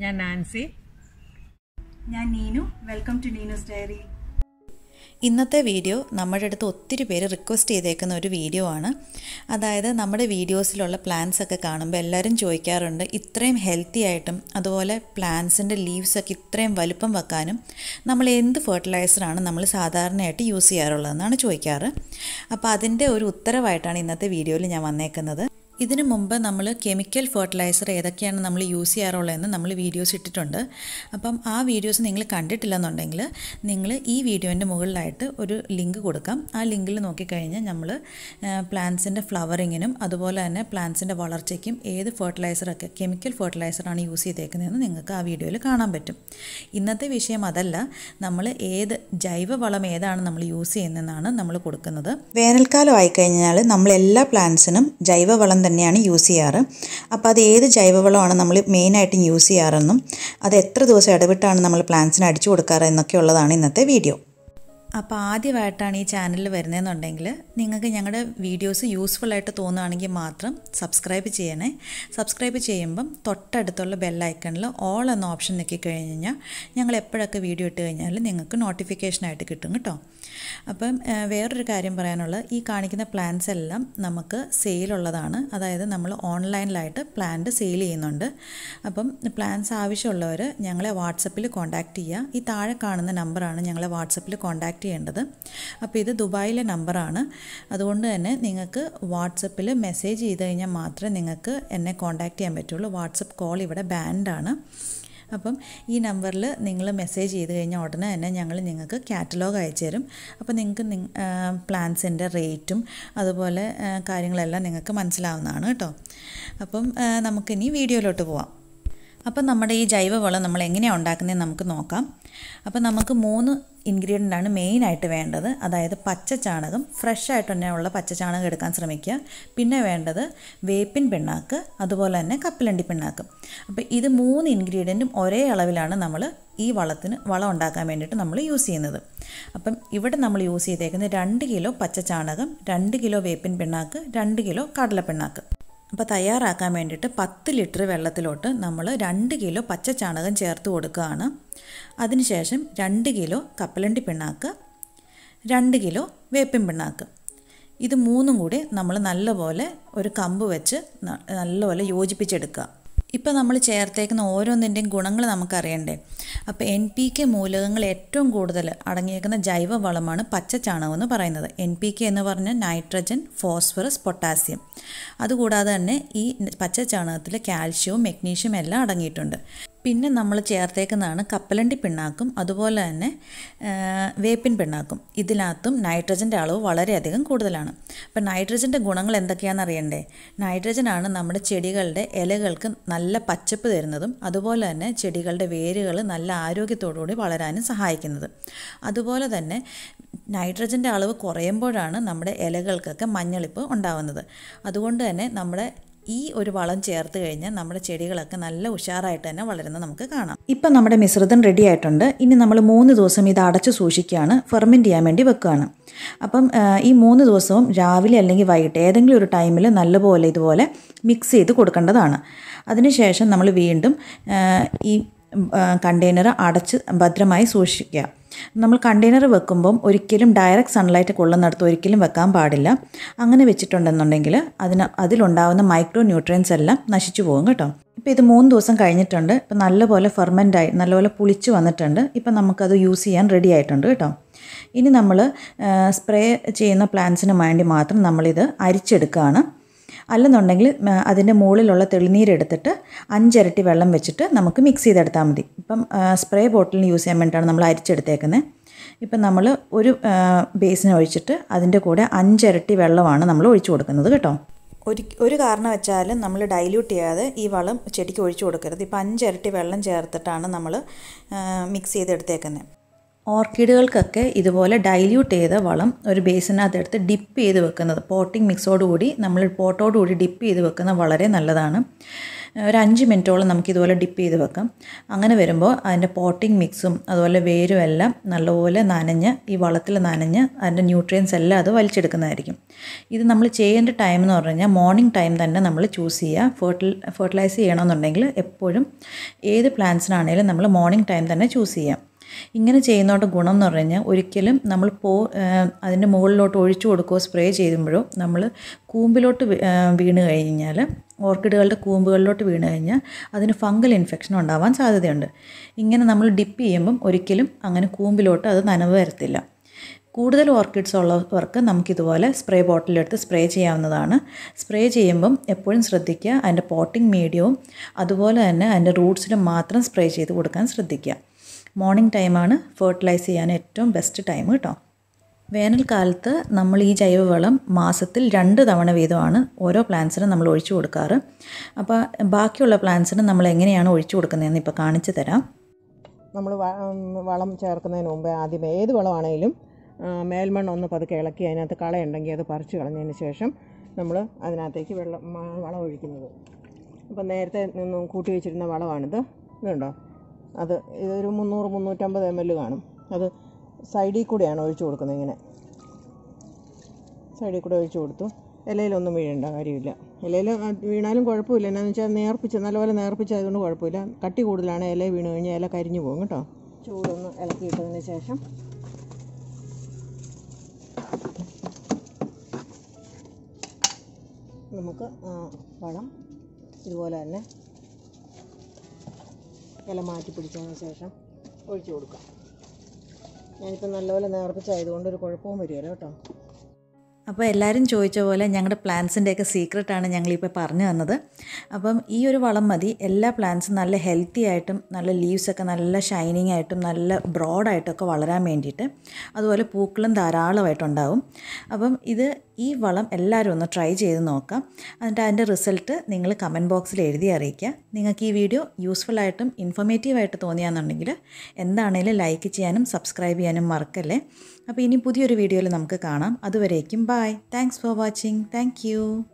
ഞാൻ നാൻസി ഞാൻ Neenu welcome to Neenu's diary ഇന്നത്തെ വീഡിയോ നമ്മുടെ അടുത്ത് ഒത്തിരി പേര് റിക്വസ്റ്റ് ചെയ്തേക്കുന്ന ഒരു വീഡിയോ ആണ് അതായത് നമ്മുടെ വീഡിയോസിലുള്ള പ്ലാൻസ് ഒക്കെ കാണുമ്പോൾ എല്ലാവരും ചോദിക്കാറുണ്ട് ഇത്രയും ഹെൽത്തി ആയിട്ടും അതുപോലെ പ്ലാന്റ്സിൻ്റെ ലീവ്സൊക്കെ ഇത്രയും വലുപ്പം വെക്കാനും നമ്മൾ എന്ത് ഫെർട്ടിലൈസറാണ് നമ്മൾ സാധാരണയായിട്ട് യൂസ് ചെയ്യാറുള്ളതെന്നാണ് ചോദിക്കാറ് അപ്പോൾ അതിൻ്റെ ഒരു ഉത്തരവായിട്ടാണ് ഇന്നത്തെ വീഡിയോയിൽ ഞാൻ വന്നേക്കുന്നത് ഇതിനു മുമ്പ് നമ്മൾ കെമിക്കൽ ഫെർട്ടിലൈസർ ഏതൊക്കെയാണ് നമ്മൾ യൂസ് ചെയ്യാറുള്ളതെന്ന് നമ്മൾ വീഡിയോസ് ഇട്ടിട്ടുണ്ട് അപ്പം ആ വീഡിയോസ് നിങ്ങൾ കണ്ടിട്ടില്ലെന്നുണ്ടെങ്കിൽ നിങ്ങൾ ഈ വീഡിയോൻ്റെ മുകളിലായിട്ട് ഒരു ലിങ്ക് കൊടുക്കാം ആ ലിങ്കിൽ നോക്കിക്കഴിഞ്ഞാൽ നമ്മൾ പ്ലാന്റ്സിൻ്റെ ഫ്ലവറിങ്ങിനും അതുപോലെ തന്നെ പ്ലാന്റ്സിൻ്റെ വളർച്ചയ്ക്കും ഏത് ഫെർട്ടിലൈസറൊക്കെ കെമിക്കൽ ഫെർട്ടിലൈസറാണ് യൂസ് ചെയ്തേക്കുന്നതെന്ന് നിങ്ങൾക്ക് ആ വീഡിയോയിൽ കാണാൻ പറ്റും ഇന്നത്തെ വിഷയം അതല്ല നമ്മൾ ഏത് ജൈവവളം ഏതാണ് നമ്മൾ യൂസ് ചെയ്യുന്നതെന്നാണ് നമ്മൾ കൊടുക്കുന്നത് വേനൽക്കാലം ആയിക്കഴിഞ്ഞാൽ നമ്മൾ എല്ലാ പ്ലാന്റ്സിനും ജൈവവളം തന്നെയാണ് യൂസ് ചെയ്യാറ് അപ്പോൾ അത് ഏത് ജൈവവളമാണ് നമ്മൾ മെയിനായിട്ടും യൂസ് ചെയ്യാറെന്നും അത് എത്ര ദിവസം ഇടവിട്ടാണ് നമ്മൾ പ്ലാന്റ്സിന് അടിച്ചു കൊടുക്കാറ് എന്നൊക്കെ ഉള്ളതാണ് ഇന്നത്തെ വീഡിയോ അപ്പോൾ ആദ്യമായിട്ടാണ് ഈ ചാനലിൽ വരുന്നതെന്നുണ്ടെങ്കിൽ നിങ്ങൾക്ക് ഞങ്ങളുടെ വീഡിയോസ് യൂസ്ഫുൾ ആയിട്ട് തോന്നുകയാണെങ്കിൽ മാത്രം സബ്സ്ക്രൈബ് ചെയ്യണേ സബ്സ്ക്രൈബ് ചെയ്യുമ്പം തൊട്ടടുത്തുള്ള ബെല്ലൈക്കണിൽ ഓൾ എന്ന ഓപ്ഷൻ നിൽക്കി കഴിഞ്ഞ് കഴിഞ്ഞാൽ ഞങ്ങൾ എപ്പോഴൊക്കെ വീഡിയോ ഇട്ട് കഴിഞ്ഞാൽ നിങ്ങൾക്ക് നോട്ടിഫിക്കേഷനായിട്ട് കിട്ടും കേട്ടോ അപ്പം വേറൊരു കാര്യം പറയാനുള്ളത് ഈ കാണിക്കുന്ന പ്ലാൻസ് എല്ലാം നമുക്ക് സെയിലുള്ളതാണ് അതായത് നമ്മൾ ഓൺലൈനിലായിട്ട് പ്ലാന്റ് സെയിൽ ചെയ്യുന്നുണ്ട് അപ്പം പ്ലാൻസ് ആവശ്യമുള്ളവർ ഞങ്ങളെ വാട്സപ്പിൽ കോൺടാക്റ്റ് ചെയ്യുക ഈ താഴെ കാണുന്ന നമ്പറാണ് ഞങ്ങളെ വാട്സപ്പിൽ കോൺടാക്റ്റ് ചെയ്യേണ്ടത് അപ്പോൾ ഇത് ദുബായിലെ നമ്പറാണ് അതുകൊണ്ട് തന്നെ നിങ്ങൾക്ക് വാട്സപ്പിൽ മെസ്സേജ് ചെയ്ത് കഴിഞ്ഞാൽ മാത്രമേ നിങ്ങൾക്ക് എന്നെ കോൺടാക്റ്റ് ചെയ്യാൻ പറ്റുള്ളൂ വാട്സപ്പ് കോൾ ഇവിടെ ബാൻഡാണ് അപ്പം ഈ നമ്പറിൽ നിങ്ങൾ മെസ്സേജ് ചെയ്ത് കഴിഞ്ഞാൽ ഉടനെ തന്നെ ഞങ്ങൾ നിങ്ങൾക്ക് കാറ്റലോഗ് അയച്ചു തരും അപ്പോൾ നിങ്ങൾക്ക് പ്ലാൻസിൻ്റെ റേറ്റും അതുപോലെ കാര്യങ്ങളെല്ലാം നിങ്ങൾക്ക് മനസ്സിലാവുന്നതാണ് കേട്ടോ അപ്പം നമുക്കിനി വീഡിയോയിലോട്ട് പോവാം അപ്പം നമ്മുടെ ഈ ജൈവവളം നമ്മൾ എങ്ങനെയാണ് ഉണ്ടാക്കുന്നതെന്ന് നമുക്ക് നോക്കാം അപ്പം നമുക്ക് മൂന്ന് മെയിൻ മെയിനായിട്ട് വേണ്ടത് അതായത് പച്ച ചാണകം ഫ്രഷ് ആയിട്ട് തന്നെ ഉള്ള പച്ച ചാണകം എടുക്കാൻ ശ്രമിക്കുക പിന്നെ വേണ്ടത് വേപ്പിൻ പിണ്ണാക്ക് അതുപോലെ തന്നെ കപ്പലണ്ടി പിണ്ണാക്ക് അപ്പോൾ ഇത് മൂന്ന് ഇൻഗ്രീഡിയൻറ്റും ഒരേ അളവിലാണ് നമ്മൾ ഈ വളത്തിന് വളം ഉണ്ടാക്കാൻ വേണ്ടിയിട്ട് നമ്മൾ യൂസ് ചെയ്യുന്നത് അപ്പം ഇവിടെ നമ്മൾ യൂസ് ചെയ്തേക്കുന്നത് രണ്ട് കിലോ പച്ച ചാണകം രണ്ട് കിലോ വേപ്പിൻ പിണ്ണാക്ക് രണ്ട് കിലോ കടല പിണ്ണാക്ക് അപ്പോൾ തയ്യാറാക്കാൻ വേണ്ടിയിട്ട് പത്ത് ലിറ്റർ വെള്ളത്തിലോട്ട് നമ്മൾ രണ്ട് കിലോ പച്ച ചാണകം ചേർത്ത് കൊടുക്കുകയാണ് അതിനുശേഷം രണ്ട് കിലോ കപ്പലണ്ടി പിണ്ണാക്ക് രണ്ട് കിലോ വേപ്പിൻ പിണ്ണാക്ക് ഇത് മൂന്നും കൂടി നമ്മൾ നല്ലപോലെ ഒരു കമ്പ് വെച്ച് നല്ലപോലെ യോജിപ്പിച്ചെടുക്കുക ഇപ്പം നമ്മൾ ചേർത്തേക്കുന്ന ഓരോന്നിൻ്റെയും ഗുണങ്ങൾ നമുക്കറിയണ്ടേ അപ്പോൾ എൻ പി കെ മൂലകങ്ങൾ ഏറ്റവും കൂടുതൽ അടങ്ങിയേക്കുന്ന ജൈവ വളമാണ് പച്ച ചാണകം എന്ന് പറയുന്നത് എൻ പി കെ എന്ന് പറഞ്ഞാൽ നൈട്രജൻ ഫോസ്ഫറസ് പൊട്ടാസ്യം അതുകൂടാതെ തന്നെ ഈ പച്ച ചാണകത്തിൽ കാൽഷ്യവും മെഗ്നീഷ്യവും എല്ലാം അടങ്ങിയിട്ടുണ്ട് പിന്നെ നമ്മൾ ചേർത്തേക്കുന്നതാണ് കപ്പലണ്ടി പിണ്ണാക്കും അതുപോലെ തന്നെ വേപ്പിൻ പിണ്ണാക്കും ഇതിനകത്തും നൈട്രജൻ്റെ അളവ് വളരെയധികം കൂടുതലാണ് അപ്പം നൈട്രജൻ്റെ ഗുണങ്ങൾ എന്തൊക്കെയാണെന്ന് അറിയണ്ടേ നൈട്രജനാണ് നമ്മുടെ ചെടികളുടെ ഇലകൾക്ക് നല്ല പച്ചപ്പ് തരുന്നതും അതുപോലെ തന്നെ ചെടികളുടെ വേരുകൾ നല്ല ആരോഗ്യത്തോടുകൂടി വളരാനും സഹായിക്കുന്നത് അതുപോലെ തന്നെ നൈട്രജൻ്റെ അളവ് കുറയുമ്പോഴാണ് നമ്മുടെ ഇലകൾക്കൊക്കെ മഞ്ഞളിപ്പ് ഉണ്ടാവുന്നത് അതുകൊണ്ട് തന്നെ നമ്മുടെ ഈ ഒരു വളം ചേർത്ത് കഴിഞ്ഞാൽ നമ്മുടെ ചെടികളൊക്കെ നല്ല ഉഷാറായിട്ട് തന്നെ വളരുന്ന നമുക്ക് കാണാം ഇപ്പം നമ്മുടെ മിശ്രിതം റെഡി ആയിട്ടുണ്ട് ഇനി നമ്മൾ മൂന്ന് ദിവസം ഇത് അടച്ച് സൂക്ഷിക്കുകയാണ് ഫെർമെൻറ്റ് ചെയ്യാൻ വേണ്ടി വെക്കുകയാണ് അപ്പം ഈ മൂന്ന് ദിവസവും രാവിലെ അല്ലെങ്കിൽ വൈകിട്ട് ഏതെങ്കിലും ഒരു ടൈമിൽ നല്ലപോലെ ഇതുപോലെ മിക്സ് ചെയ്ത് കൊടുക്കേണ്ടതാണ് അതിനുശേഷം നമ്മൾ വീണ്ടും ഈ കണ്ടെയ്നർ അടച്ച് ഭദ്രമായി സൂക്ഷിക്കുക നമ്മൾ കണ്ടെയ്നർ വെക്കുമ്പം ഒരിക്കലും ഡയറക്റ്റ് സൺലൈറ്റ് കൊള്ളുന്നിടത്ത് ഒരിക്കലും വെക്കാൻ പാടില്ല അങ്ങനെ വെച്ചിട്ടുണ്ടെന്നുണ്ടെങ്കിൽ അതിന് അതിലുണ്ടാകുന്ന മൈക്രോ ന്യൂട്രിയൻസ് എല്ലാം നശിച്ചു പോകും കേട്ടോ ഇപ്പോൾ ഇത് മൂന്ന് ദിവസം കഴിഞ്ഞിട്ടുണ്ട് ഇപ്പോൾ നല്ലപോലെ ഫെർമെൻ്റായി നല്ലപോലെ പുളിച്ച് വന്നിട്ടുണ്ട് ഇപ്പം നമുക്കത് യൂസ് ചെയ്യാൻ റെഡി ആയിട്ടുണ്ട് കേട്ടോ ഇനി നമ്മൾ സ്പ്രേ ചെയ്യുന്ന പ്ലാന്റ്സിന് വേണ്ടി മാത്രം നമ്മളിത് അരിച്ചെടുക്കുകയാണ് അല്ലെന്നുണ്ടെങ്കിൽ അതിൻ്റെ മുകളിലുള്ള തെളിനീരെടുത്തിട്ട് അഞ്ചിരട്ടി വെള്ളം വെച്ചിട്ട് നമുക്ക് മിക്സ് ചെയ്തെടുത്താൽ മതി അപ്പം സ്പ്രേ ബോട്ടിലിന് യൂസ് ചെയ്യാൻ വേണ്ടിയിട്ടാണ് നമ്മൾ അരിച്ചെടുത്തേക്കുന്നത് ഇപ്പം നമ്മൾ ഒരു ബേസിന് ഒഴിച്ചിട്ട് അതിൻ്റെ കൂടെ അഞ്ചിരട്ടി വെള്ളമാണ് നമ്മൾ ഒഴിച്ചു കൊടുക്കുന്നത് കേട്ടോ ഒരു ഒരു കാരണം വെച്ചാലും നമ്മൾ ഡൈല്യൂട്ട് ചെയ്യാതെ ഈ വളം ചെടിക്ക് ഒഴിച്ചു കൊടുക്കരുത് ഇപ്പം അഞ്ചിരട്ടി വെള്ളം ചേർത്തിട്ടാണ് നമ്മൾ മിക്സ് ചെയ്തെടുത്തേക്കുന്നത് ഓർക്കിഡുകൾക്കൊക്കെ ഇതുപോലെ ഡൈല്യൂട്ട് ചെയ്ത വളം ഒരു എടുത്ത് ഡിപ്പ് ചെയ്ത് വെക്കുന്നത് പോട്ടിംഗ് മിക്സോടുകൂടി നമ്മൾ പോട്ടോടുകൂടി ഡിപ്പ് ചെയ്ത് വെക്കുന്നത് വളരെ നല്ലതാണ് ഒരു അഞ്ച് മിനിറ്റോളം നമുക്ക് ഇതുപോലെ ഡിപ്പ് ചെയ്ത് വെക്കാം അങ്ങനെ വരുമ്പോൾ അതിൻ്റെ പോട്ടിംഗ് മിക്സും അതുപോലെ വേരും എല്ലാം നല്ലപോലെ നനഞ്ഞ് ഈ വളത്തിൽ നനഞ്ഞ് അതിൻ്റെ ന്യൂട്രിയൻസ് എല്ലാം അത് വലിച്ചെടുക്കുന്നതായിരിക്കും ഇത് നമ്മൾ ചെയ്യേണ്ട ടൈം എന്ന് പറഞ്ഞു കഴിഞ്ഞാൽ മോർണിംഗ് ടൈം തന്നെ നമ്മൾ ചൂസ് ചെയ്യുക ഫെർട്ടിൽ ഫെർട്ടിലൈസ് ചെയ്യണമെന്നുണ്ടെങ്കിൽ എപ്പോഴും ഏത് പ്ലാന്റ്സിനാണെങ്കിലും നമ്മൾ മോർണിംഗ് ടൈം തന്നെ ചൂസ് ചെയ്യാം ഇങ്ങനെ ചെയ്യുന്നതുകൊണ്ട് ഗുണം എന്ന് പറഞ്ഞു കഴിഞ്ഞാൽ ഒരിക്കലും നമ്മൾ പോ അതിൻ്റെ മുകളിലോട്ട് ഒഴിച്ചു കൊടുക്കുകയോ സ്പ്രേ ചെയ്യുമ്പോഴോ നമ്മൾ കൂമ്പിലോട്ട് വീണ് കഴിഞ്ഞാൽ ഓർക്കിഡുകളുടെ കൂമ്പുകളിലോട്ട് വീണ് കഴിഞ്ഞാൽ അതിന് ഫംഗൽ ഇൻഫെക്ഷൻ ഉണ്ടാവാൻ സാധ്യതയുണ്ട് ഇങ്ങനെ നമ്മൾ ഡിപ്പ് ചെയ്യുമ്പം ഒരിക്കലും അങ്ങനെ കൂമ്പിലോട്ട് അത് നനവ് വരത്തില്ല കൂടുതൽ ഓർക്കിഡ്സ് ഉള്ളവർക്ക് നമുക്കിതുപോലെ സ്പ്രേ ബോട്ടിലെടുത്ത് സ്പ്രേ ചെയ്യാവുന്നതാണ് സ്പ്രേ ചെയ്യുമ്പം എപ്പോഴും ശ്രദ്ധിക്കുക അതിൻ്റെ പോട്ടിംഗ് മീഡിയവും അതുപോലെ തന്നെ അതിൻ്റെ റൂട്ട്സിലും മാത്രം സ്പ്രേ ചെയ്ത് കൊടുക്കാൻ ശ്രദ്ധിക്കുക മോർണിംഗ് ടൈമാണ് ഫെർട്ടിലൈസ് ചെയ്യാൻ ഏറ്റവും ബെസ്റ്റ് ടൈം കേട്ടോ വേനൽക്കാലത്ത് നമ്മൾ ഈ ജൈവവളം മാസത്തിൽ രണ്ട് തവണ വീതമാണ് ഓരോ പ്ലാന്റ്സിനും നമ്മൾ ഒഴിച്ചു കൊടുക്കാറ് അപ്പോൾ ബാക്കിയുള്ള പ്ലാന്റ്സിനും നമ്മൾ എങ്ങനെയാണ് ഒഴിച്ചു കൊടുക്കുന്നതെന്ന് ഇപ്പോൾ കാണിച്ചു തരാം നമ്മൾ വളം ചേർക്കുന്നതിന് മുമ്പ് ആദ്യമേ ഏത് വളമാണെങ്കിലും മേൽമണ്ണ് ഒന്ന് പതുക്കെ ഇളക്കി അതിനകത്ത് കളയുണ്ടെങ്കിൽ അത് പറിച്ചു കളഞ്ഞതിന് ശേഷം നമ്മൾ അതിനകത്തേക്ക് വെള്ളം വളം ഒഴിക്കുന്നത് അപ്പോൾ നേരത്തെ കൂട്ടി വെച്ചിരുന്ന വളമാണിത് ഇതുണ്ടോ അത് ഇതൊരു മുന്നൂറ് മുന്നൂറ്റമ്പത് എം എൽ കാണും അത് സൈഡിൽ കൂടെയാണ് ഒഴിച്ചു കൊടുക്കുന്നത് ഇങ്ങനെ സൈഡിൽ കൂടെ ഒഴിച്ചു കൊടുത്തു ഇലയിലൊന്നും വീഴേണ്ട കാര്യമില്ല ഇലയിൽ വീണാലും കുഴപ്പമില്ല എന്നാന്ന് വെച്ചാൽ നേർപ്പിച്ച് നല്ലപോലെ നേർപ്പിച്ചതുകൊണ്ട് കുഴപ്പമില്ല കട്ടി കൂടുതലാണ് ഇല വീണ് കഴിഞ്ഞാൽ ഇല കരിഞ്ഞു പോകും കേട്ടോ ചൂടൊന്ന് ഇളക്കിയിട്ടതിന് ശേഷം നമുക്ക് വളം ഇതുപോലെ തന്നെ ഇല മാറ്റി പിടിച്ചതിന് ശേഷം ഒഴിച്ചു കൊടുക്കാം ഞാനിപ്പോൾ നല്ലപോലെ നേർപ്പിച്ചായതുകൊണ്ട് ഒരു കുഴപ്പവും വരികയില്ല കേട്ടോ അപ്പോൾ എല്ലാവരും ചോദിച്ച പോലെ ഞങ്ങളുടെ പ്ലാന്റ്സിൻ്റെയൊക്കെ സീക്രട്ടാണ് ഞങ്ങളിപ്പോൾ പറഞ്ഞു തന്നത് അപ്പം ഈ ഒരു വളം മതി എല്ലാ പ്ലാന്റ്സും നല്ല ഹെൽത്തി ആയിട്ടും നല്ല ലീവ്സൊക്കെ നല്ല ഷൈനിങ് ആയിട്ടും നല്ല ബ്രോഡായിട്ടൊക്കെ വളരാൻ വേണ്ടിയിട്ട് അതുപോലെ പൂക്കളും ധാരാളമായിട്ടുണ്ടാവും അപ്പം ഇത് ഈ വളം എല്ലാവരും ഒന്ന് ട്രൈ ചെയ്ത് നോക്കാം എന്നിട്ട് അതിൻ്റെ റിസൾട്ട് നിങ്ങൾ കമൻറ്റ് ബോക്സിൽ എഴുതി അറിയിക്കുക നിങ്ങൾക്ക് ഈ വീഡിയോ യൂസ്ഫുൾ ആയിട്ടും ഇൻഫോർമേറ്റീവ് ആയിട്ട് തോന്നിയാന്നുണ്ടെങ്കിൽ എന്താണേലും ലൈക്ക് ചെയ്യാനും സബ്സ്ക്രൈബ് ചെയ്യാനും മറക്കല്ലേ അപ്പോൾ ഇനി പുതിയൊരു വീഡിയോയിൽ നമുക്ക് കാണാം അതുവരേക്കും bye thanks for watching thank